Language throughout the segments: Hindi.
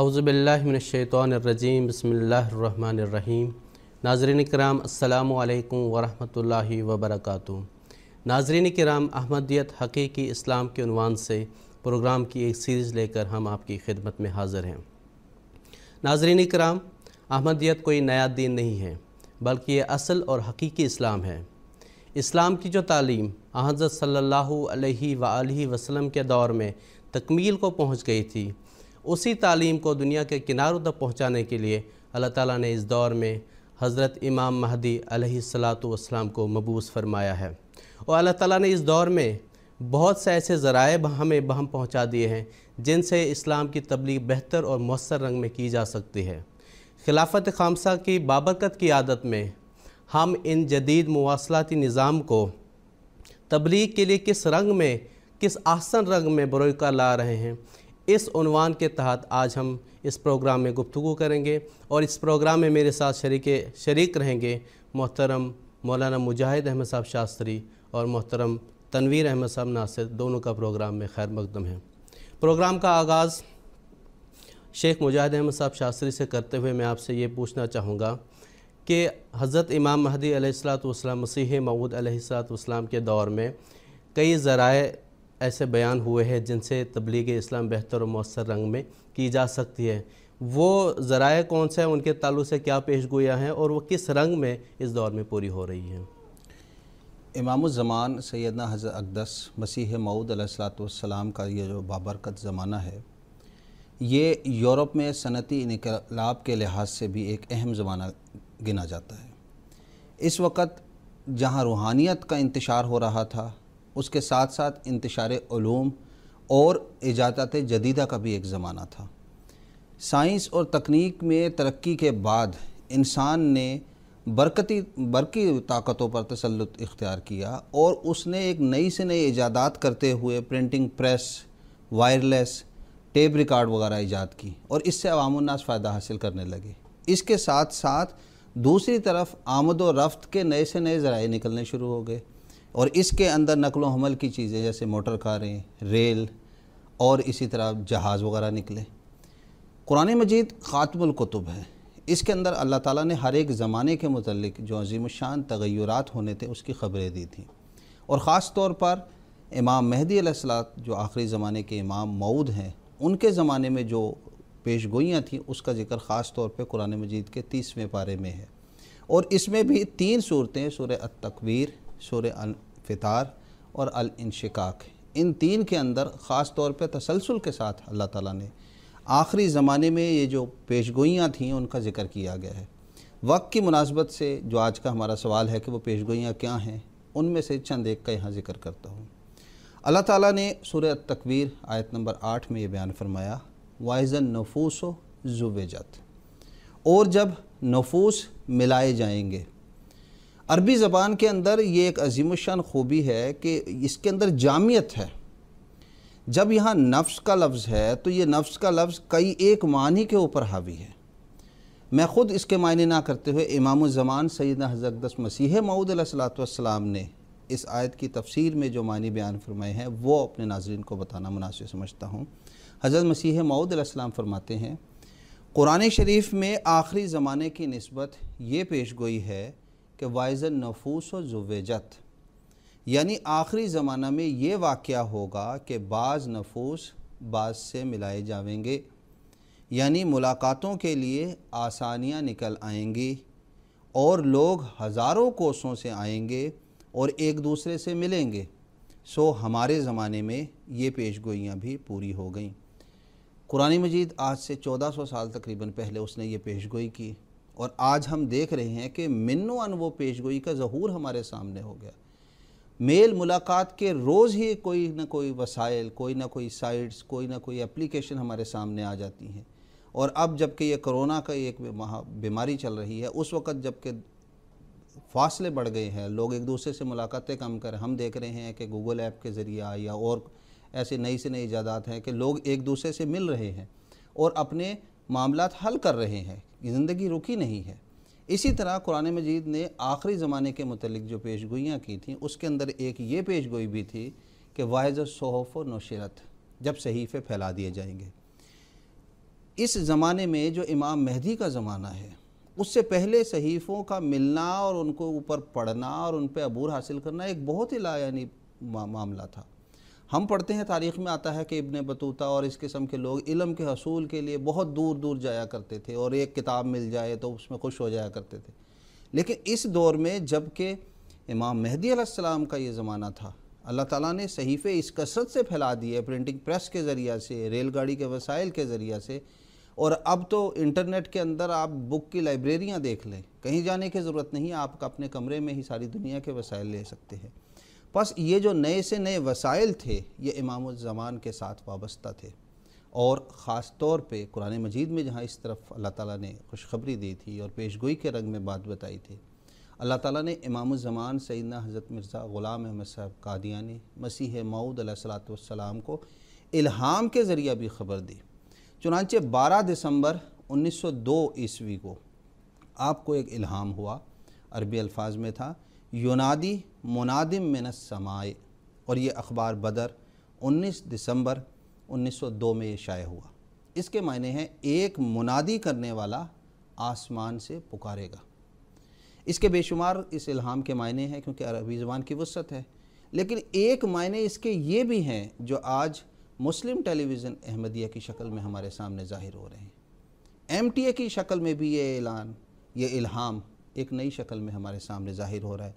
अउज़बिल्लिनशैतरजीम बसमीम नाजरन कराम अल्लाम वरहमल वबरक नाजरन कराम अहमदियत हकीकी इस्लाम के अनवान से प्रोग्राम की एक सीरीज़ लेकर हम आपकी खिदमत में हाज़िर हैं नाजरन कराम अहमदियत कोई नया दीन नहीं है बल्कि ये असल और हकीकी इस्लाम है इस्लाम की जो तालीम हज़रत सल्ला वसलम के दौर में तकमील को पहुँच गई थी उसी तालीम को दुनिया के किनारों तक पहुँचाने के लिए अल्लाह ताली ने इस दौर में हज़रत इमाम महदी सलाम को मबूस फरमाया है और अल्लाह ताली ने इस दौर में बहुत से ऐसे ज़राए हमें बहम पहुँचा दिए हैं जिनसे इस्लाम की तबलीग बेहतर और मौसर रंग में की जा सकती है खिलाफत खामसा की बाबरकत की आदत में हम इन जदीद मवासलाती निज़ाम को तबलीग के लिए किस रंग में किस आसन रंग में बरोका ला रहे हैं इस उनवान के तहत आज हम इस प्रोग्राम में गुफ्तु करेंगे और इस प्रोग्राम में मेरे साथ शरीक शरीक रहेंगे मोहतरम मौलाना मुजाहिद अहमद साहब शास्त्री और मोहतरम तनवीर अहमद साहब नासिर दोनों का प्रोग्राम में खैर मकदम है प्रोग्राम का आगाज़ शेख मुजाहिद अहमद साहब शास्त्री से करते हुए मैं आपसे ये पूछना चाहूँगा कि हज़रत इमाम महदी अलैहिस्सलाम मसीह मऊद अलैहिस्सलाम के दौर में कई ज़राए ऐसे बयान हुए हैं जिनसे तबलीग इस्लाम बेहतर और मौसर रंग में की जा सकती है वो ज़राए कौन से हैं उनके तालु से क्या पेश गोया हैं और वो किस रंग में इस दौर में पूरी हो रही हैं इमामुज़मान सैदना हज़र अकदस मसीह मऊद सलाम का ये जो बाबरकत ज़माना है ये यूरोप में सनती इनकलाब के लिहाज से भी एक अहम ज़माना गिना जाता है इस वक्त जहाँ रूहानियत का इंतशार हो रहा था उसके साथ साथ इंतशार ूम और इजाज़त जदीदा का भी एक ज़माना था साइंस और तकनीक में तरक्की के बाद इंसान ने बरकती बरकी ताकतों पर तसलुत इख्तियार किया और उसने एक नई से नई ईजादात करते हुए printing press wireless tape record वगैरह ईजाद की और इससे अवामनास फ़ायदा हासिल करने लगे इसके साथ साथ दूसरी तरफ आमद व रफ्त के नए से नए ज़राए निकलने शुरू हो गए और इसके अंदर नकल हमल की चीज़ें जैसे मोटर कारें रेल और इसी तरह जहाज़ वगैरह निकले कुरान मजीद ख़ात्मकुतुब है इसके अंदर अल्लाह ताला ने हर एक ज़माने के मतलब जो अजीम शान तगैरत होने थे उसकी ख़बरें दी थी और ख़ास तौर पर इमाम महदी अलैहिस्सलाम जो आखिरी ज़माने के इमाम मऊद हैं उनके ज़माने में जो पेश गोइयाँ थीं उसका जिक्र ख़ास तौर पर कुरान मजीद के तीसवें पारे में है और इसमें भी तीन सूरतें सूर तकबीर शोर अलफितार और अलशिकाक इन तीन के अंदर ख़ास तौर पर तसलसल के साथ अल्लाह ताला ने आखिरी ज़माने में ये जो पेशगोइयाँ थीं उनका ज़िक्र किया गया है वक्त की मुनासबत से जो आज का हमारा सवाल है कि वो पेशगोइयाँ क्या हैं उनमें से चंद एक का यहाँ ज़िक्र करता हूँ अल्लाह ताला ने सूर्य तकवीर आयत नंबर आठ में ये बयान फरमाया वाइजन नफूस व जुबेजत और जब नफूस मिलाए जाएंगे अरबी ज़बान के अंदर ये एक अजीम शान खूबी है कि इसके अंदर जामियत है जब यहाँ नफ्स का लफ्ज़ है तो ये नफ्स का लफ्ज़ कई एक मानी के ऊपर हावी है मैं ख़ुद इसके मायने ना करते हुए इमाम ज़मान सैद हज़रदस मसीह मऊद सलाम ने इस आयत की तफसीर में जो मानी बयान फरमाए हैं वो अपने नाजरन को बताना मुनासिब समझता हूँ हज़रत मसीह सलाम फरमाते हैं कुरान शरीफ में आखिरी ज़माने की नस्बत ये पेश गोई है कि वाइज नफूस व जुवेजत यानी आखिरी ज़माना में ये वाक़ होगा कि बाज़ नफूस बाज से मिलाए जाएंगे यानी मुलाकातों के लिए आसानियाँ निकल आएंगी और लोग हज़ारों कोसों से आएंगे और एक दूसरे से मिलेंगे सो हमारे ज़माने में ये पेश गोइयाँ भी पूरी हो गईं कुरानी मजीद आज से 1400 साल तकरीबन पहले उसने ये पेश गोई की और आज हम देख रहे हैं कि मिनो अन वो पेशगोई का जहूर हमारे सामने हो गया मेल मुलाकात के रोज़ ही कोई ना कोई वसाइल कोई ना कोई साइट्स कोई ना कोई एप्लीकेशन हमारे सामने आ जाती हैं और अब जबकि ये कोरोना का एक बीमारी चल रही है उस वक़्त जबकि फासले बढ़ गए हैं लोग एक दूसरे से मुलाकातें कम कर हम देख रहे हैं कि गूगल ऐप के ज़रिए या और ऐसे नई से नई ईजादात हैं कि लोग एक दूसरे से मिल रहे हैं और अपने मामला हल कर रहे हैं ज़िंदगी रुकी नहीं है इसी तरह कुरान मजीद ने आखिरी ज़माने के मतलब जो पेश गोइयाँ की थी उसके अंदर एक ये पेश गोई भी थी कि वायज़ शहफ़ नौशरत जब सहीफ़े फैला दिए जाएंगे इस ज़माने में जो इमाम मेहदी का ज़माना है उससे पहले सहीफ़ों का मिलना और उनको ऊपर पढ़ना और उन पर अबूर हासिल करना एक बहुत ही लायानी मामला था हम पढ़ते हैं तारीख़ में आता है कि इब्ने बतूता और इस किस्म के लोग इलम के हसूल के लिए बहुत दूर दूर जाया करते थे और एक किताब मिल जाए तो उसमें खुश हो जाया करते थे लेकिन इस दौर में जबकि इमाम मेहदी आसमाम का ये ज़माना था अल्लाह ताला ने सहीफ़े इस कसरत से फैला दिए प्रिंटिंग प्रेस के ज़रिया से रेलगाड़ी के वसाइल के ज़रिया से और अब तो इंटरनेट के अंदर आप बुक की लाइब्रेरियाँ देख लें कहीं जाने की ज़रूरत नहीं आप अपने कमरे में ही सारी दुनिया के वसाइल ले सकते हैं बस ये जो नए से नए वसाइल थे ये इमाम ज़मान के साथ वाबस्ता थे और ख़ास तौर पे कुरान मजीद में जहाँ इस तरफ अल्लाह ताला ने खुशखबरी दी थी और पेशगोई के रंग में बात बताई थी अल्लाह ताला ने इमाम ज़मान सैदना हज़रत मिर्ज़ा ग़ुलाम अहमद साहब कादियानी मसीह मऊद सलाम को इल्हाम के ज़रिए भी खबर दी चुनानचे 12 दिसंबर 1902 ईस्वी को आपको एक इल्हाम हुआ अरबी अल्फाज में था युनादी मुनादिम मिन समाए और ये अखबार बदर 19 दिसंबर 1902 में ये शाये हुआ इसके मायने हैं एक मुनादी करने वाला आसमान से पुकारेगा इसके बेशुमार इस इल्हाम के मायने हैं क्योंकि अरबी ज़बान की वसत है लेकिन एक मायने इसके ये भी हैं जो आज मुस्लिम टेलीविज़न अहमदिया की शक्ल में हमारे सामने ज़ाहिर हो रहे हैं एम की शक्ल में भी ये ऐलान ये इल्हाम एक नई शक्ल में हमारे सामने ज़ाहिर हो रहा है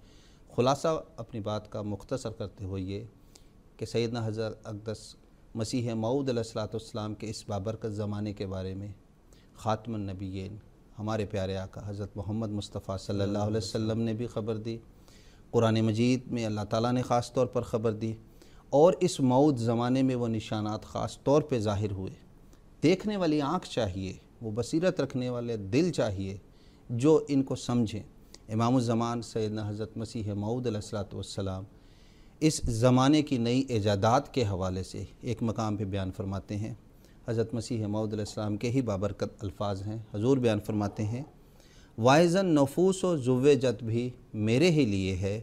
ख़ुलासा अपनी बात का मुख्तसर करते हुए ये कि सैदना हज़र अकदस मसीह मऊदलाम के इस बाबरकत ज़माने के बारे में ख़ात्मनबीन हमारे प्यारे आका हज़रत मोहम्मद मुस्तफ़ा सल्लल्लाहु अलैहि वसल्लम ने भी ख़बर दी कुरान मजीद में अल्लाह ताला ने ख़ास तौर पर ख़बर दी और इस मऊद ज़माने में वो निशानात ख़ास तौर पर ज़ाहिर हुए देखने वाली आँख चाहिए वो बसीरत रखने वाले दिल चाहिए जो इनको समझें इमाम जमान सैद हज़रत मसीह मऊदलाम इस ज़माने की नई ईजादात के हवाले से एक मकाम पर बयान फरमाते हैं हज़रत मसीह मऊदलाम के ही बाबरकत अल्फाज हैं हजूर बयान फरमाते हैं वायजन नफूस व जुव जत भी मेरे ही लिए है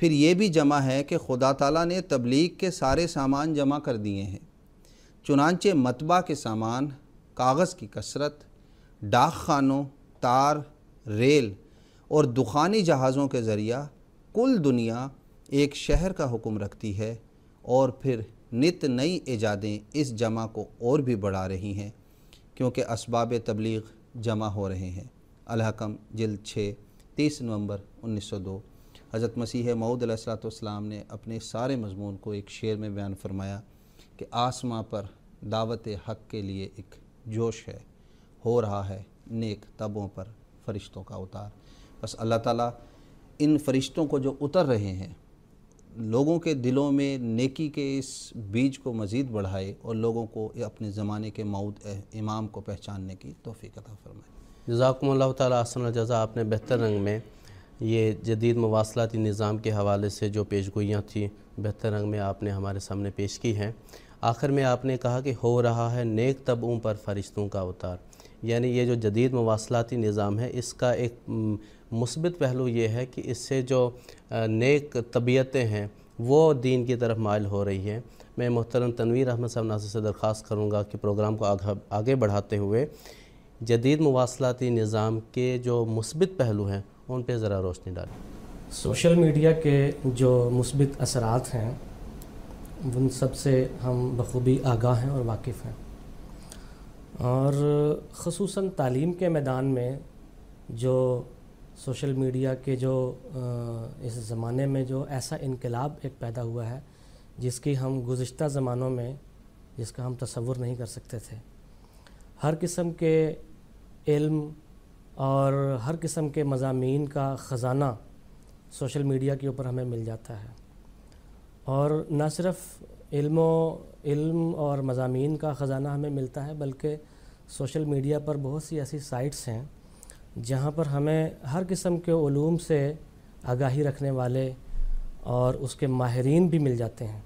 फिर ये भी जमा है कि खुदा तला ने तबलीग के सारे सामान जमा कर दिए हैं चुनानचे मतबा के सामान कागज़ की कसरत डाक खानों तार रेल और दुखानी जहाज़ों के ज़रिया कुल दुनिया एक शहर का हुक्म रखती है और फिर नित नई ईजादें इस जमा को और भी बढ़ा रही हैं क्योंकि इसबाब तबलीग जमा हो रहे हैं अलहकम जल्द छः तीस नवंबर उन्नीस सौ दो हज़रत मसीह मऊदलाम ने अपने सारे मजमून को एक शेर में बयान फरमाया कि आसमां पर दावत हक़ के लिए एक जोश है हो रहा है नेक तबों पर फरिश्तों का उतार बस अल्लाह ताला इन फरिश्तों को जो उतर रहे हैं लोगों के दिलों में नेकी के इस बीज को मज़ीद बढ़ाए और लोगों को अपने ज़माने के मऊद इमाम को पहचानने की तोफ़ी कदा फरमाए जजाकम्ल तसन जजा आपने बेहतर रंग में ये जदीद मवासलाती निज़ाम के हवाले से जो पेशगोयाँ थी बेहतर रंग में आपने हमारे सामने पेश की हैं आखिर में आपने कहा कि हो रहा है नेक तबों पर फरिश्तों का उतार यानी ये जो जदीद मवासलाती निज़ाम है इसका एक मुसबत पहलू ये है कि इससे जो नेक तबीयतें हैं वो दीन की तरफ मायल हो रही हैं मैं मोहतरम तनवीर अहमद साहब नासिर से दरख्वास्त करूँगा कि प्रोग्राम को आगे बढ़ाते हुए जदीद मवासलाती निज़ाम के जो मुसबत पहलू हैं उन पर ज़रा रोशनी डालें सोशल मीडिया के जो मुसबत असरात हैं उन सबसे हम बखूबी आगाह हैं और वाकिफ़ हैं और खसूस तालीम के मैदान में जो सोशल मीडिया के जो इस ज़माने में जो ऐसा इनकलाब एक पैदा हुआ है जिसकी हम गुज्त ज़मानों में जिसका हम तस्वुर नहीं कर सकते थे हर किस्म के इल्म और हर किस्म के मजामी का ख़जाना सोशल मीडिया के ऊपर हमें मिल जाता है और न सिर्फ इल्मों इल्म और मजामी का ख़जाना हमें मिलता है बल्कि सोशल मीडिया पर बहुत सी ऐसी साइट्स हैं जहाँ पर हमें हर किस्म के ओलूम से आगाही रखने वाले और उसके माहरीन भी मिल जाते हैं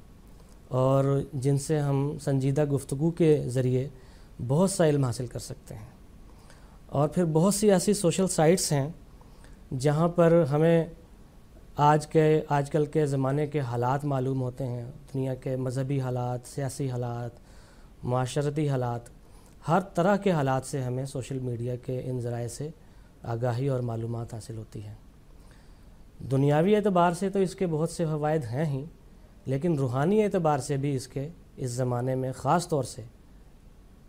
और जिनसे हम संजीदा गुफ्तु के ज़रिए बहुत सा इल्म हासिल कर सकते हैं और फिर बहुत सी ऐसी सोशल साइट्स हैं जहाँ पर हमें आज के आजकल के ज़माने के हालात मालूम होते हैं दुनिया के मजहबी हालात सियासी हालात माशरती हालात हर तरह के हालात से हमें सोशल मीडिया के इन ज़राए से आगाही और मालूम हासिल होती हैं दुनियावी एतबार से तो इसके बहुत से फवायद हैं ही लेकिन रूहानी एतबार से भी इसके इस ज़माने में ख़ास तौर से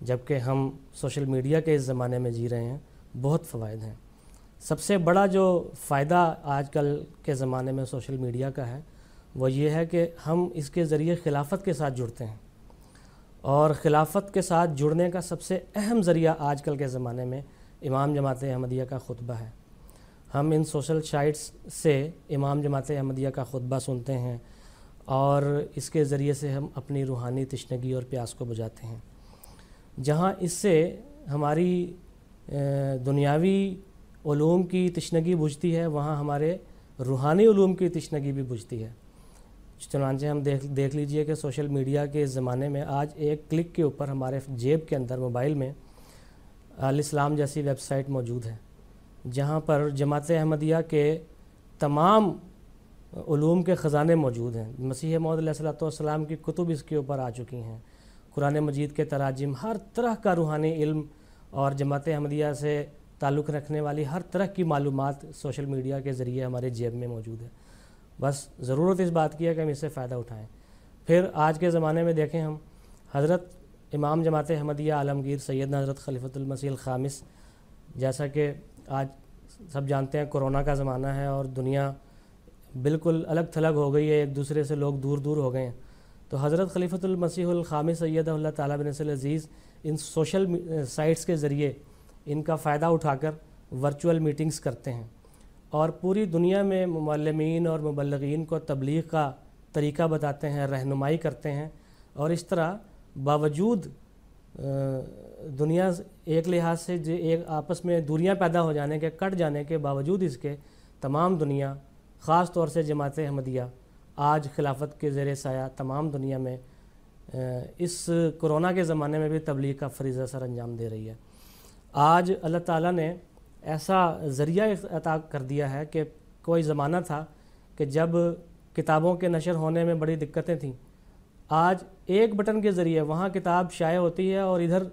जबकि हम सोशल मीडिया के इस ज़माने में जी रहे हैं बहुत फ़वाद हैं सबसे बड़ा जो फ़ायदा आजकल के ज़माने में सोशल मीडिया का है वो ये है कि हम इसके ज़रिए खिलाफत के साथ जुड़ते हैं और ख़िलाफ़त के साथ जुड़ने का सबसे अहम ज़रिया आजकल के ज़माने में इमाम जमात अहमदिया का खुतबा है हम इन सोशल साइट्स से इमाम जमात अहमदिया का खुतबा सुनते हैं और इसके ज़रिए से हम अपनी रूहानी तशनगी और प्यास को बुझाते हैं जहाँ इससे हमारी दुनियावी ओलूम की तशनगी बुझती है वहाँ हमारे रूहानी ूम की तशनगी भी बुझती है चुनानचे हम देख देख लीजिए कि सोशल मीडिया के ज़माने में आज एक क्लिक के ऊपर हमारे जेब के अंदर मोबाइल में अलाम जैसी वेबसाइट मौजूद है जहाँ पर जमात अहमदिया के तमाम ूम के ख़जाने मौजूद हैं मसीह मौदलाम की कुतुब इसके ऊपर आ चुकी हैं कुरान मजीद के तराजिम हर तरह का रूहानी इल्म और जमात अहमदिया से ताल्लुक़ रखने वाली हर तरह की मालूम सोशल मीडिया के ज़रिए हमारे जेब में मौजूद है बस ज़रूरत इस बात की है कि हम इससे फ़ायदा उठाएँ फिर आज के ज़माने में देखें हम हज़रत इमाम जमात अहमदिया आलमगीर न हज़रत खलीफतमसील ख़ामिस जैसा कि आज सब जानते हैं कोरोना का ज़माना है और दुनिया बिल्कुल अलग थलग हो गई है एक दूसरे से लोग दूर दूर हो गए हैं तो हज़रत खलीफतमसील ख़ामिस सैद ताला अज़ीज़ इन सोशल साइट्स के ज़रिए इनका फ़ायदा उठाकर वर्चुअल मीटिंग्स करते हैं और पूरी दुनिया में ममलमिन और मबलगिन को तबलीग का तरीका बताते हैं रहनुमाई करते हैं और इस तरह बावजूद दुनिया एक लिहाज से जो एक आपस में दूरियां पैदा हो जाने के कट जाने के बावजूद इसके तमाम दुनिया ख़ास तौर से जमात अहमदिया आज खिलाफत के ज़ेर साया तमाम दुनिया में इस कोरोना के ज़माने में भी तबलीग का फरीज़ा सर अंजाम दे रही है आज अल्लाह ताला ने ऐसा ज़रिया अता कर दिया है कि कोई ज़माना था कि जब किताबों के नशर होने में बड़ी दिक्कतें थीं आज एक बटन के ज़रिए वहाँ किताब शाये होती है और इधर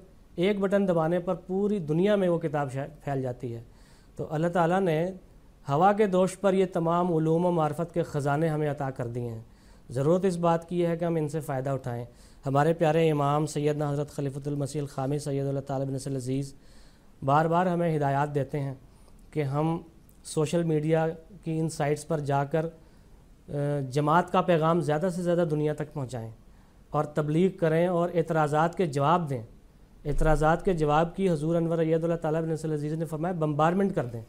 एक बटन दबाने पर पूरी दुनिया में वो किताब फैल जाती है तो अल्लाह ताला ने हवा के दोष पर ये तमाम ूम मार्फत के ख़जाने हमें अता कर दिए हैं ज़रूरत इस बात की है कि हम इनसे फ़ायदा उठाएँ हमारे प्यारे इमाम सैदना हज़रत खलीफतुलमसील खामी सैद तबिन अज़ीज़ बार बार हमें हिदायत देते हैं कि हम सोशल मीडिया की इन साइट्स पर जाकर जमात का पैगाम ज़्यादा से ज़्यादा दुनिया तक पहुँचाएँ और तबलीग करें और एतराज़ा के जवाब दें एतराज़ा के जवाब की हजूर अनवर अयदुल्ला तब ने फरमाया बम्बारमेंट कर दें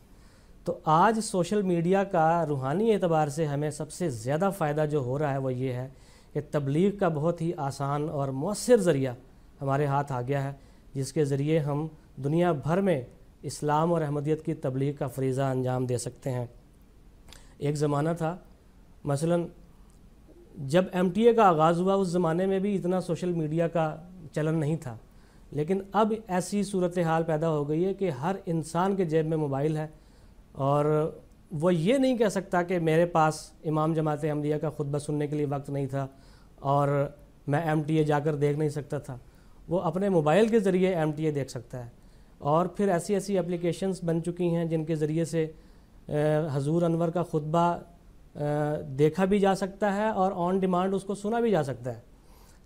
तो आज सोशल मीडिया का रूहानी एतबार से हमें सबसे ज़्यादा फ़ायदा जो हो रहा है वो ये है कि तबलीग का बहुत ही आसान और मौसर ज़रिया हमारे हाथ आ गया है जिसके ज़रिए हम दुनिया भर में इस्लाम और अहमदियत की तबलीग का फरीज़ा अंजाम दे सकते हैं एक ज़माना था मसलन जब एम का आगाज़ हुआ उस ज़माने में भी इतना सोशल मीडिया का चलन नहीं था लेकिन अब ऐसी सूरत हाल पैदा हो गई है कि हर इंसान के जेब में मोबाइल है और वो ये नहीं कह सकता कि मेरे पास इमाम जमात अमलिया का खुतबा सुनने के लिए वक्त नहीं था और मैं एम जाकर देख नहीं सकता था वो अपने मोबाइल के ज़रिए एम देख सकता है और फिर ऐसी ऐसी एप्लीकेशंस बन चुकी हैं जिनके ज़रिए से हजूर अनवर का खुतबा देखा भी जा सकता है और ऑन डिमांड उसको सुना भी जा सकता है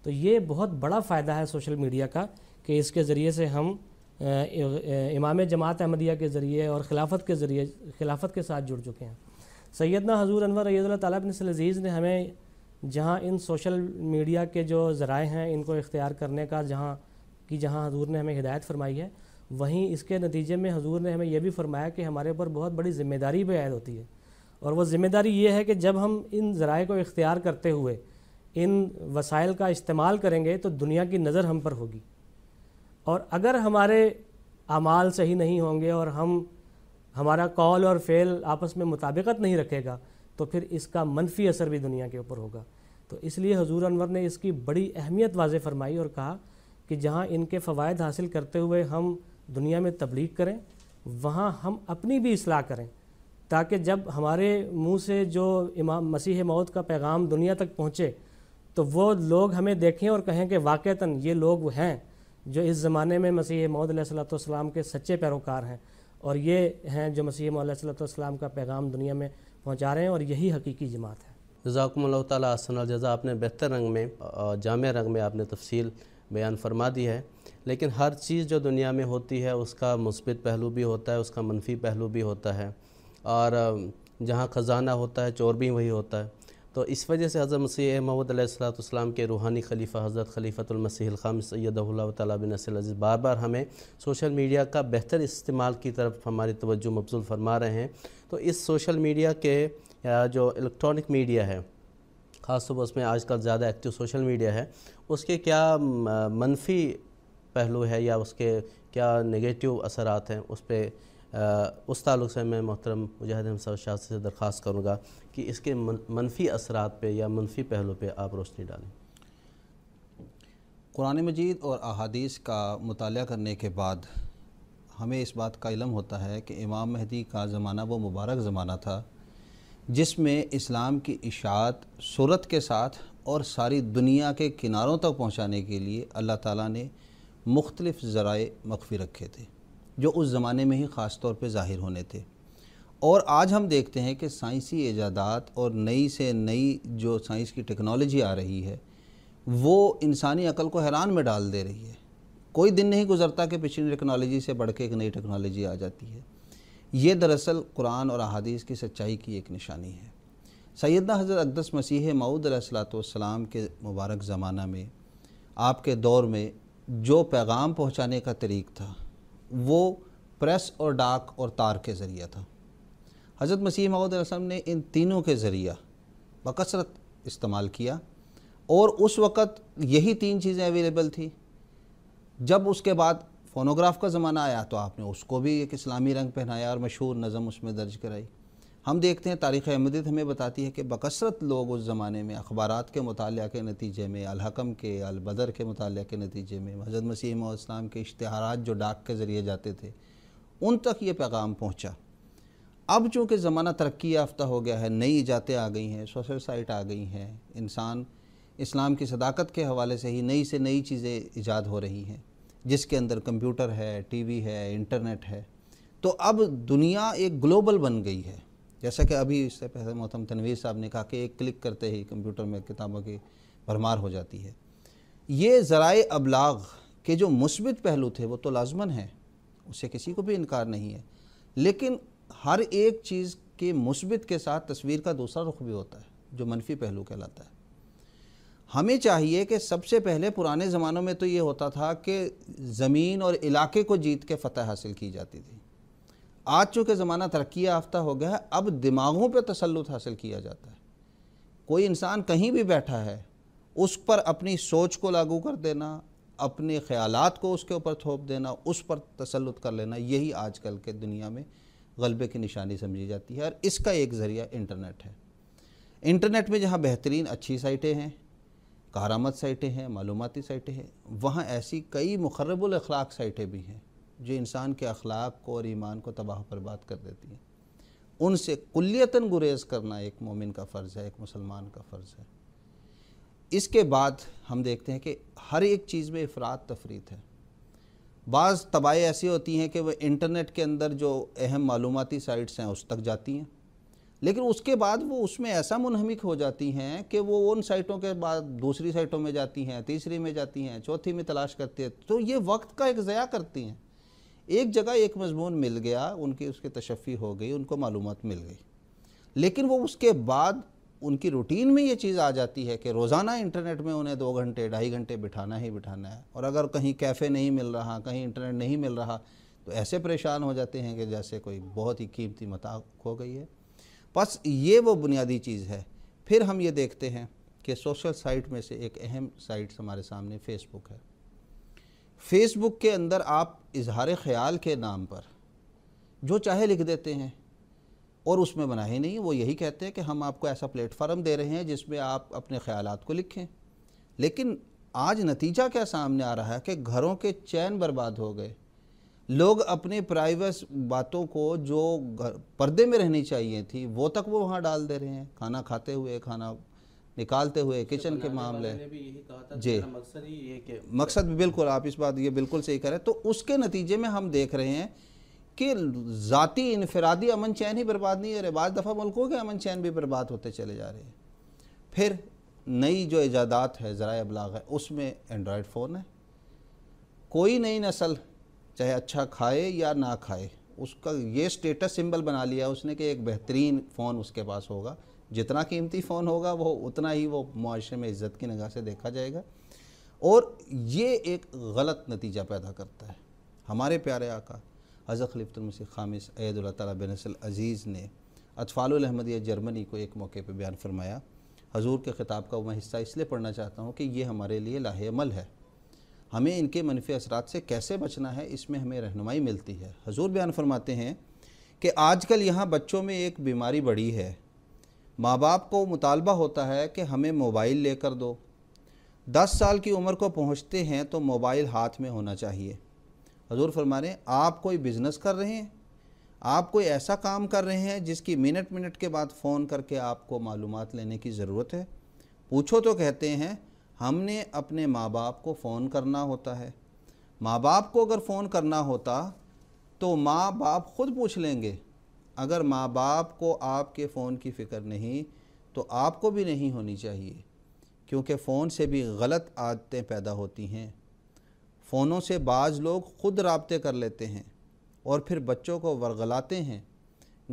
तो ये बहुत बड़ा फ़ायदा है सोशल मीडिया का कि इसके ज़रिए से हम इमाम जमात अहमदिया के ज़रिए और खिलाफत के ज़रिए खिलाफत के साथ जुड़ चुके हैं सैदना हजूर अनवर रैदल अजीज़ ने हमें जहाँ इन सोशल मीडिया के जो ज़राए हैं इनको इख्तियार करने का जहाँ की जहाँ हजूर ने हमें हिदायत फरमाई है वहीं इसके नतीजे में हजूर ने हमें यह भी फरमाया कि हमारे ऊपर बहुत बड़ी ज़िम्मेदारी भी आयद होती है और वह ज़िम्मेदारी ये है कि जब हम इन ज़राए को इख्तियार करते हुए इन वसाइल का इस्तेमाल करेंगे तो दुनिया की नज़र हम पर होगी और अगर हमारे अमाल सही नहीं होंगे और हम हमारा कॉल और फेल आपस में मुताबिकत नहीं रखेगा तो फिर इसका मनफी असर भी दुनिया के ऊपर होगा तो इसलिए हजूर अनवर ने इसकी बड़ी अहमियत वाज फरमाई और कहा कि जहाँ इनके फ़वाद हासिल करते हुए हम दुनिया में तबलीग करें वहाँ हम अपनी भी असलाह करें ताकि जब हमारे मुँह से जो इमाम मसीह मौत का पैगाम दुनिया तक पहुँचे तो वो लोग हमें देखें और कहें कि वाक़ता ये लोग हैं जो इस ज़माने में मसीह मौदलाम के सच्चे पैरोकार हैं और ये हैं जो मसीह मौलम का पैगाम दुनिया में पहुँचा रहे हैं और यही हकीकी जमात है जजाकम तसन जजा आपने बेहतर रंग में जाम रंग में आपने तफसील बयान फरमा दी है लेकिन हर चीज़ जो दुनिया में होती है उसका मुस्बित पहलू भी होता है उसका मनफी पहलू भी होता है और जहाँ ख़जाना होता है चोर भी वही होता है तो इस वजह से हज़रत मसीह सलाम के रूहानी खलीफा हज़रत खलीफ़तमसीह ख़ाम सैदल तबिन अजीज़ बार बार हमें सोशल मीडिया का बेहतर इस्तेमाल की तरफ हमारी तवज्जो मबजूल फरमा रहे हैं तो इस सोशल मीडिया के जो इलेक्ट्रॉनिक मीडिया है तौर पर उसमें आजकल ज़्यादा एक्टिव सोशल मीडिया है उसके क्या मनफी पहलू है या उसके क्या नेगेटिव असरात हैं उस पर उस तल्लुक से मैं मोहतरम मुजाहिद हमसा शाह से दरख्वास्त करूँगा कि इसके मनफी असरात पे या मनफी पहलू पे आप रोशनी डालें कुरान मजीद और अहादीस का मताल करने के बाद हमें इस बात का इलम होता है कि इमाम महदी का ज़माना वो मुबारक ज़माना था जिसमें इस्लाम की इशात सूरत के साथ और सारी दुनिया के किनारों तक पहुंचाने के लिए अल्लाह ताला ने मुख्तलिफ़ ज़राए मख्फी रखे थे जो उस ज़माने में ही ख़ास तौर पर ज़ाहिर होने थे और आज हम देखते हैं कि साइंसी ईजादात और नई से नई जो साइंस की टेक्नोलॉजी आ रही है वो इंसानी अकल को हैरान में डाल दे रही है कोई दिन नहीं गुजरता कि पिछली टेक्नोलॉजी से बढ़ के एक नई टेक्नोलॉजी आ जाती है ये दरअसल कुरान और अहादीस की सच्चाई की एक निशानी है सैदा हज़रत अकदस मसीह मऊद सलाम के मुबारक ज़माना में आपके दौर में जो पैगाम पहुंचाने का तरीक़ था वो प्रेस और डाक और तार के ज़रिया था हज़रत मसीह महदम ने इन तीनों के ज़रिया बकसरत इस्तेमाल किया और उस वक़्त यही तीन चीज़ें अवेलेबल थी जब उसके बाद फ़ोनोग्राफ का ज़माना आया तो आपने उसको भी एक इस्लामी रंग पहनाया और मशहूर नज़म उसमें दर्ज कराई हम देखते हैं तारीख़ अमदत हमें बताती है कि बकसरत लोग उस ज़माने में अखबार के मुताल के नतीजे में अलहकम के अलबदर के मुताल के नतीजे में हजरत मसीम इस्लाम के इश्तहार जो डाक के ज़रिए जाते थे उन तक ये पैगाम पहुँचा अब चूँकि ज़माना तरक्की याफ्ता हो गया है नई ईजातें आ गई हैं सोशल साइट आ गई हैं इंसान इस्लाम की सदाकत के हवाले से ही नई से नई चीज़ें ईजाद हो रही हैं जिसके अंदर कंप्यूटर है वी है इंटरनेट है तो अब दुनिया एक ग्लोबल बन गई है जैसा कि अभी इससे पहले मोहतम तनवीर साहब ने कहा कि एक क्लिक करते ही कंप्यूटर में किताबों की भरमार हो जाती है ये जरा अबलाग के जो मुस्बित पहलू थे वो तो लाजमन है उससे किसी को भी इनकार नहीं है लेकिन हर एक चीज़ के मुस्बित के साथ तस्वीर का दूसरा रुख भी होता है जो मनफी पहलू कहलाता है हमें चाहिए कि सबसे पहले पुराने ज़मानों में तो ये होता था कि ज़मीन और इलाके को जीत के फतह हासिल की जाती थी आज चूँकि ज़माना तरक्की याफ्ता हो गया है अब दिमागों पर तसलुत हासिल किया जाता है कोई इंसान कहीं भी बैठा है उस पर अपनी सोच को लागू कर देना अपने ख्याल को उसके ऊपर थोप देना उस पर तसलुत कर लेना यही आजकल के दुनिया में गलबे की निशानी समझी जाती है और इसका एक ज़रिया इंटरनेट है इंटरनेट में जहाँ बेहतरीन अच्छी साइटें हैं कारामद साइटें हैं मालूमती साइटें हैं वहाँ ऐसी कई मुखरबुल अखलाक साइटें भी हैं जो इंसान के अखलाक को और ईमान को तबाह बर्बाद कर देती हैं उनसे कुल्लियता गुरेज करना एक मोमिन का फ़र्ज़ है एक मुसलमान का फ़र्ज़ है इसके बाद हम देखते हैं कि हर एक चीज़ में अफरात तफरीत है बाज़ तबाही ऐसी होती हैं कि वह इंटरनेट के अंदर जो अहम मालूमती साइट्स हैं उस तक जाती हैं लेकिन उसके बाद वो उसमें ऐसा मुनहमिक हो जाती हैं कि वो उन साइटों के बाद दूसरी साइटों में जाती हैं तीसरी में जाती हैं चौथी में तलाश करती हैं तो ये वक्त का एक ज़या करती हैं एक जगह एक मजमून मिल गया उनकी उसके तशफ़ी हो गई उनको मालूम मिल गई लेकिन वो उसके बाद उनकी रूटीन में ये चीज़ आ जाती है कि रोज़ाना इंटरनेट में उन्हें दो घंटे ढाई घंटे बिठाना ही बिठाना है और अगर कहीं कैफ़े नहीं मिल रहा कहीं इंटरनेट नहीं मिल रहा तो ऐसे परेशान हो जाते हैं कि जैसे कोई बहुत ही कीमती मता खो गई है बस ये वो बुनियादी चीज़ है फिर हम ये देखते हैं कि सोशल साइट में से एक अहम साइट हमारे सामने फ़ेसबुक है फेसबुक के अंदर आप इजहार ख्याल के नाम पर जो चाहे लिख देते हैं और उसमें बना ही नहीं वो यही कहते हैं कि हम आपको ऐसा प्लेटफार्म दे रहे हैं जिसमें आप अपने ख्याल को लिखें लेकिन आज नतीजा क्या सामने आ रहा है कि घरों के चैन बर्बाद हो गए लोग अपनी प्राइवेस बातों को जो पर्दे में रहनी चाहिए थी वो तक वो वहाँ डाल दे रहे हैं खाना खाते हुए खाना निकालते हुए किचन अच्छा, के मामले जी मकसद ही ये कि मकसद बिल्कुल आप इस बात ये बिल्कुल सही करें तो उसके नतीजे में हम देख रहे हैं कि ज़ाती इनफरादी अमन चैन ही बर्बाद नहीं हो रहे बाद दफ़ा मुल्कों के अमन चैन भी बर्बाद होते चले जा रहे हैं फिर नई जो ईजादात है ज़रा अबलाग है उसमें एंड्रॉयड फ़ोन है कोई नई नस्ल चाहे अच्छा खाए या ना खाए उसका ये स्टेटस सिंबल बना लिया उसने कि एक बेहतरीन फ़ोन उसके पास होगा जितना कीमती फ़ोन होगा वो उतना ही वो मुआरे में इज़्ज़त की नगाह से देखा जाएगा और ये एक गलत नतीजा पैदा करता है हमारे प्यारे आका हज़र खलीफ़ुलमसी खामिस अदल तबिनसल अज़ीज़ ने अतफ़ालहमदिया जर्मनी को एक मौके पर बयान फरमाया हजूर के ख़िताब का मैं हिस्सा इसलिए पढ़ना चाहता हूँ कि ये हमारे लिए लाहेमल है हमें इनके मनफी असरात से कैसे बचना है इसमें हमें रहनुमाई मिलती है हजूर बयान फरमाते हैं कि आजकल यहाँ बच्चों में एक बीमारी बढ़ी है माँ बाप को मुतालबा होता है कि हमें मोबाइल लेकर दो दस साल की उम्र को पहुँचते हैं तो मोबाइल हाथ में होना चाहिए हजूर फरमाने आप कोई बिज़नेस कर रहे हैं आप कोई ऐसा काम कर रहे हैं जिसकी मिनट मिनट के बाद फ़ोन करके आपको मालूम लेने की ज़रूरत है पूछो तो कहते हैं हमने अपने माँ बाप को फ़ोन करना होता है माँ बाप को अगर फ़ोन करना होता तो माँ बाप ख़ुद पूछ लेंगे अगर माँ बाप को आपके फ़ोन की फ़िक्र नहीं तो आपको भी नहीं होनी चाहिए क्योंकि फ़ोन से भी गलत आदतें पैदा होती हैं फ़ोनों से बाज़ लोग ख़ुद रबते कर लेते हैं और फिर बच्चों को वरगलाते हैं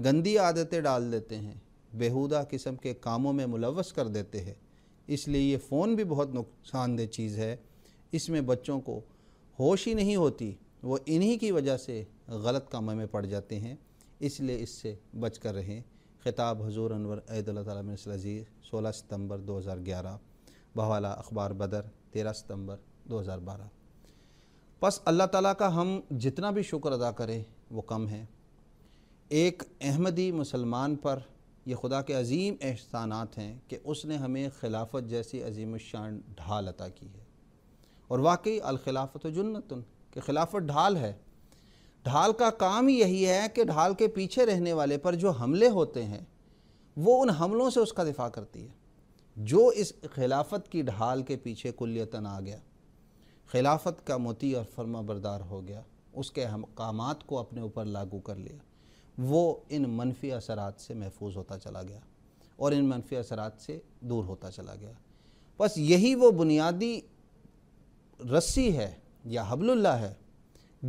गंदी आदतें डाल देते हैं बेहुदा किस्म के कामों में मुलवस कर देते हैं इसलिए ये फ़ोन भी बहुत नुकसानदेह चीज़ है इसमें बच्चों को होश ही नहीं होती वो इन्हीं की वजह से गलत कामों में पड़ जाते हैं इसलिए इससे बच कर रहें खिताब हजूर अनवर ऐदल तजीज़ सोलह सितम्बर दो हज़ार ग्यारह बवाला अखबार बदर तेरह सितम्बर दो हज़ार बारह बस अल्लाह ताली का हम जितना भी शुक्र अदा करें वो कम है एक अहमदी मुसलमान पर यह खुदा के अजीम एहसानात हैं कि उसने हमें खिलाफत जैसी अजीम शान ढाल अता की है और वाकई अलखिलाफत जन्नतन कि खिलाफत ढाल है ढाल का काम ही यही है कि ढाल के पीछे रहने वाले पर जो हमले होते हैं वो उन हमलों से उसका दिफा करती है जो इस खिलाफत की ढाल के पीछे कुल्यतन आ गया खिलाफत का मोती और फर्मा बरदार हो गया उसके अहकाम को अपने ऊपर लागू कर लिया वो इन मनफी असरात से महफूज होता चला गया और इन मनफी असरात से दूर होता चला गया बस यही वो बुनियादी रस्सी है या हबलुल्ला है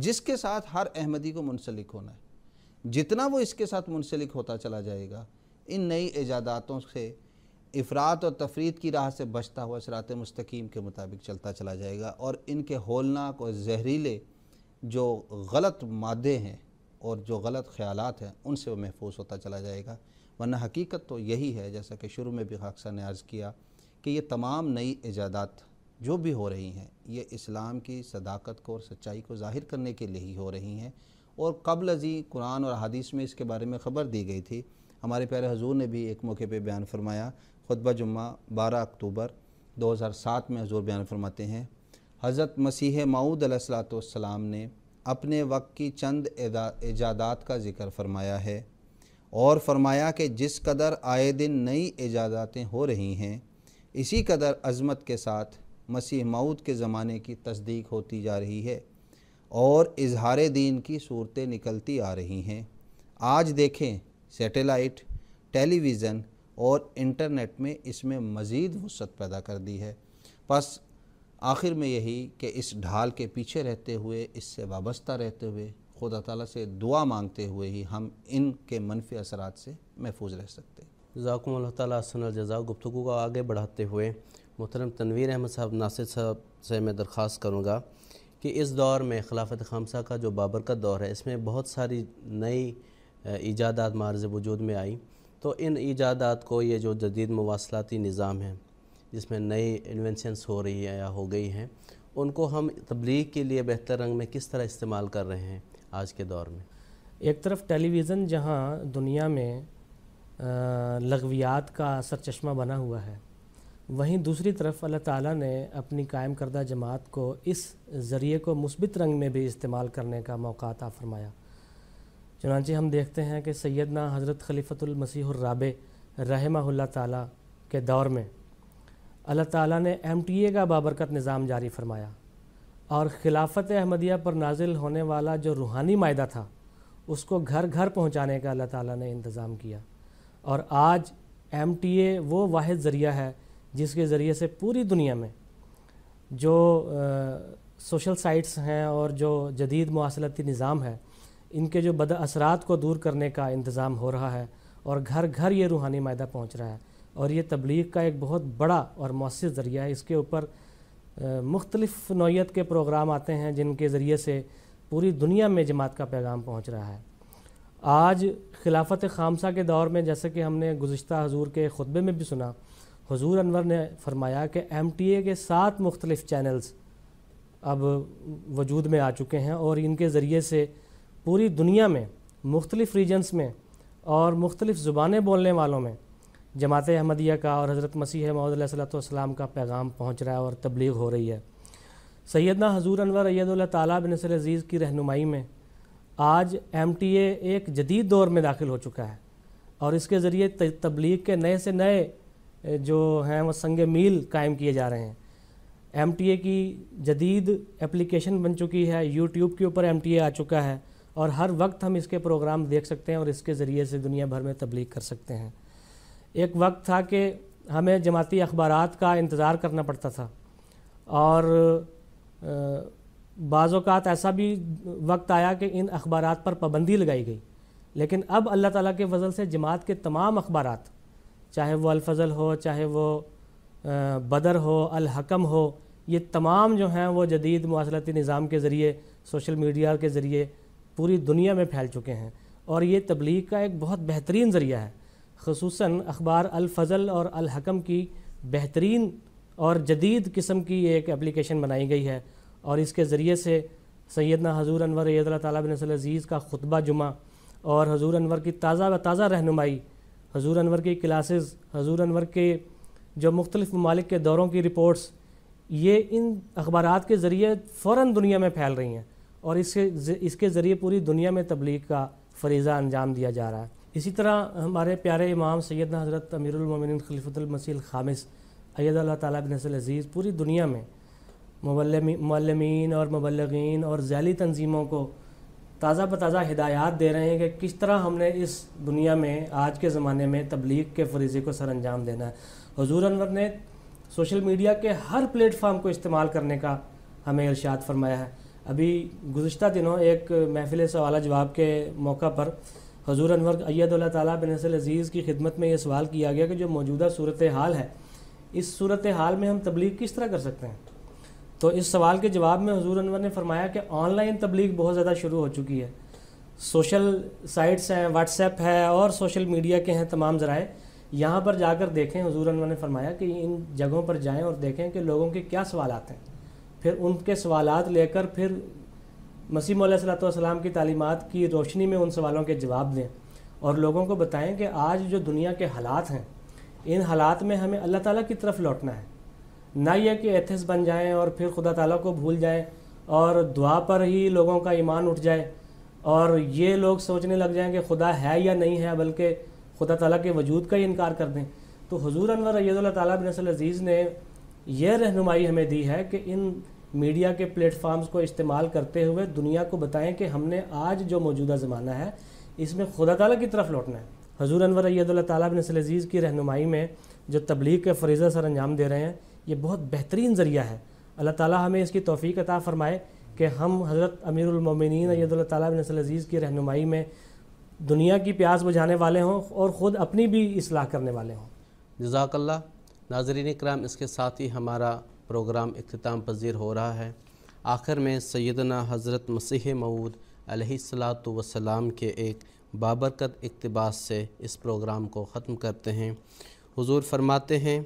जिसके साथ हर अहमदी को मुंसलिक होना है जितना वो इसके साथ मुंसलिक होता चला जाएगा इन नई ईजादातों से अफरात और तफरीत की राह से बचता हुआ सरात मस्तकीम के मुताबिक चलता चला जाएगा और इनके होलनाक और जहरीले जो गलत मादे हैं और जो गलत ख्याल हैं उनसे वो महफूज होता चला जाएगा वरना हकीकत तो यही है जैसा कि शुरू में भी खाकसा ने अर्ज़ किया कि ये तमाम नई ईजादात जो भी हो रही हैं ये इस्लाम की सदाकत को और सच्चाई को ज़ाहिर करने के लिए ही हो रही हैं और कबल अजी कुरान और हदीस में इसके बारे में ख़बर दी गई थी हमारे प्यारे हजूर ने भी एक मौके पर बयान फरमाया खुतबा जुम्मा बारह अक्टूबर 2007 में हजूर बयान फरमाते हैं हज़रत मसीह माऊद सलाम ने अपने वक्त की चंद ईजादात का जिक्र फरमाया है और फरमाया कि जिस कदर आए दिन नई ईजादातें हो रही हैं इसी कदर अजमत के साथ मसीह मऊद के ज़माने की तस्दीक होती जा रही है और इजहार दीन की सूरतें निकलती आ रही हैं आज देखें सैटेलाइट टेलीविज़न और इंटरनेट में इसमें मज़ीद वसत पैदा कर दी है बस आखिर में यही कि इस ढाल के पीछे रहते हुए इससे वाबस्ता रहते हुए खुदा ताला से दुआ मांगते हुए ही हम इन के मनफी असरात से महफूज रह सकते हैं जजाकुम अल्लाह जजा गुफ्तु को आगे बढ़ाते हुए मोहतरम तनवीर अहमद साहब नासिर साहब से मैं दरख्वास्त करूँगा कि इस दौर में खिलाफत खामसा का जो बाबर का दौर है इसमें बहुत सारी नई ईजादात मार्ज वजूद में आई तो इन ईजादात को ये जो जदीद मवासलाती निज़ाम है जिसमें नई इन्वेंशनस हो रही है या हो गई हैं उनको हम तबलीग के लिए बेहतर रंग में किस तरह इस्तेमाल कर रहे हैं आज के दौर में एक तरफ टेलीविज़न जहाँ दुनिया में लगवियात का असर चश्मा बना हुआ है वहीं दूसरी तरफ अल्लाह ताला ने अपनी कायम करदा जमात को इस ज़रिए को मुस्बित रंग में भी इस्तेमाल करने का मौका अता फ़रमाया चुनाचे हम देखते हैं कि सैदना हज़रत खलीफ़तमसीहराब रहमा ताला के दौर में अल्लाह ताला ने एम टी ए का बाबरकत निज़ाम जारी फरमाया और खिलाफत अहमदिया पर नाजिल होने वाला जो रूहानी मायदा था उसको घर घर पहुँचाने का अल्लाह ताला ने इंतज़ाम किया और आज एम टी ए वो वाद ज़रिया है जिसके ज़रिए से पूरी दुनिया में जो सोशल साइट्स हैं और जो जदीद मवासलती निज़ाम है इनके जो बद असरात को दूर करने का इंतज़ाम हो रहा है और घर घर ये रूहानी मायदा पहुँच रहा है और ये तबलीग का एक बहुत बड़ा और मौसर ज़रिया है इसके ऊपर मुख्तलफ़ नौीयत के प्रोग्राम आते हैं जिनके ज़रिए से पूरी दुनिया में जमात का पैगाम पहुँच रहा है आज खिलाफत खामसा के दौर में जैसे कि हमने गुज्त हजूर के खुतबे में भी सुना हजूर अनवर ने फरमाया कि एम टी ए के सात मुख्तलिफ चैनल्स अब वजूद में आ चुके हैं और इनके ज़रिए से पूरी दुनिया में मुख्तलिफ रीजन्स में और मुख्तलिफ ज़ुबानें बोलने वालों में जमात अहमदिया का और हज़रत मसीह महदलाम का पैगाम पहुँच रहा है और तबलीग हो रही है सैदना हजूर अनवर अयदुल्ला ताली अज़ीज़ की रहनुमाई में आज एम टी ए एक जदीद दौर में दाखिल हो चुका है और इसके ज़रिए तबलीग के नए से नए जो हैं वो संग मील कायम किए जा रहे हैं एम की जदीद एप्लीकेशन बन चुकी है यूट्यूब के ऊपर एम आ चुका है और हर वक्त हम इसके प्रोग्राम देख सकते हैं और इसके ज़रिए से दुनिया भर में तबलीग कर सकते हैं एक वक्त था कि हमें जमाती अखबार का इंतज़ार करना पड़ता था और बाज़ात ऐसा भी वक्त आया कि इन अखबार पर पाबंदी लगाई गई लेकिन अब अल्लाह ताला के फजल से जमात के तमाम अखबार चाहे वो अलफजल हो चाहे वो बदर हो अलहकम हो ये तमाम जो हैं वो जदीद मवासलाती निज़ाम के ज़रिए सोशल मीडिया के ज़रिए पूरी दुनिया में फैल चुके हैं और ये तबलीग का एक बहुत बेहतरीन ज़रिया है खसूस अखबार अलफजल और अलहकम की बेहतरीन और जदीद किस्म की एक एप्लीकेशन बनाई गई है और इसके ज़रिए से सैदना हजूर अनवर तला अजीज़ का खुतबा जुमा और हजूर अनवर की ताज़ा व ताज़ा रहनुमाई हजूर अनवर की क्लासेस हजूर अनवर के जो मुख्तलिफ़ ममालिक के दौरों की रिपोर्ट्स ये इन अखबार के ज़रिए फ़ौर दुनिया में फैल रही हैं और इसके इसके ज़रिए पूरी दुनिया में तबलीग का फरीज़ा अंजाम दिया जा रहा है इसी तरह हमारे प्यारे इमाम सैद हज़रत अमीरमिन खलीफतमसील खामिस अयद तबिन अज़ीज़ पूरी दुनिया में मबलमीन और मबलगिन और जैली तनजीमों को ताज़ा बताज़ा हिदायत दे रहे हैं कि किस तरह हमने इस दुनिया में आज के ज़माने में तबलीग के फरीज़े को सर अंजाम देना है हजूर अनवर ने सोशल मीडिया के हर प्लेटफार्म को इस्तेमाल करने का हमें इर्शाद फरमाया है अभी गुज्त दिनों एक महफिल सवाल जवाब के मौका पर हजूर अनवर अयदल तबिन अज़ीज़ की खिदमत में ये सवाल किया गया कि जो मौजूदा सूरत हाल है इस सूरत हाल में हम तबलीग किस तरह कर सकते हैं तो इस सवाल के जवाब में हजूर अनवर ने फरमाया कि ऑनलाइन तबलीग बहुत ज़्यादा शुरू हो चुकी है सोशल साइट्स हैं व्हाट्सएप है और सोशल मीडिया के हैं तमाम ज़राए यहाँ पर जाकर देखें हजूर अनवर ने फरमाया कि इन जगहों पर जाएं और देखें कि लोगों के क्या सवाल हैं फिर उनके सवाल लेकर फिर मसीम सलाम की तालीमत की रोशनी में उन सवालों के जवाब दें और लोगों को बताएं कि आज जो दुनिया के हालात हैं इन हालात में हमें अल्लाह ताला की तरफ लौटना है ना यह कि एथिस बन जाएं और फिर खुदा ताला को भूल जाएं और दुआ पर ही लोगों का ईमान उठ जाए और ये लोग सोचने लग जाएं कि खुदा है या नहीं है बल्कि खुदा ताला के वजूद का ही इनकार कर दें तो हजूर अनवर अयदुल्ला ताली नसल अजीज़ ने यह रहनुमाई हमें दी है कि इन मीडिया के प्लेटफॉर्म्स को इस्तेमाल करते हुए दुनिया को बताएं कि हमने आज जो मौजूदा ज़माना है इसमें खुदा ताला की तरफ लौटना है हजूर अनवर अयदुल्ला ताली नसल अजीज़ की रहनुमाई में जो तबलीग के फरीज़ा सर अंजाम दे रहे हैं ये बहुत बेहतरीन ज़रिया है अल्लाह ताला हमें इसकी तोफ़ी अता फ़रमाए कि हम हज़रत अमीरमिन अजीज की रहनुमाई में दुनिया की प्यास बुझाने वाले हों और ख़ुद अपनी भी असलाह करने वाले हों जजाकल्ला नाजरीन कराम इसके साथ ही हमारा प्रोग्राम अख्ताम पजीर हो रहा है आखिर में सैदना हज़रत मसीह मऊद अलैहिस्सलातु वसलाम के एक बाबरकत इकतबास से इस प्रोग्राम को ख़त्म करते हैं हुजूर फरमाते हैं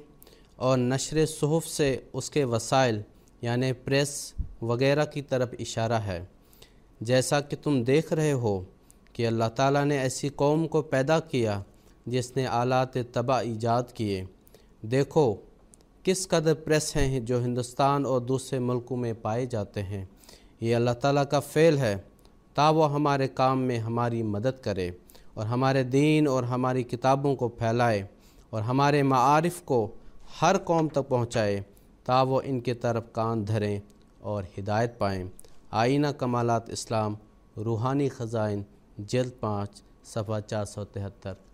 और नशर सहूफ से उसके वसाइल यानि प्रेस वगैरह की तरफ इशारा है जैसा कि तुम देख रहे हो कि अल्लाह ताला ने ऐसी कौम को पैदा किया जिसने आलात तबाह ईजाद किए देखो किस कदर प्रेस हैं जो हिंदुस्तान और दूसरे मुल्कों में पाए जाते हैं ये अल्लाह ताला का फ़ेल है ता वो हमारे काम में हमारी मदद करे और हमारे दीन और हमारी किताबों को फैलाए और हमारे मारफ़ को हर कौम तक पहुँचाए ता वो इनके तरफ कान धरें और हिदायत पाएँ आइना कमालत इस्लाम रूहानी ख़जाइन जल्द पाँच सफ़ा चार सौ तिहत्तर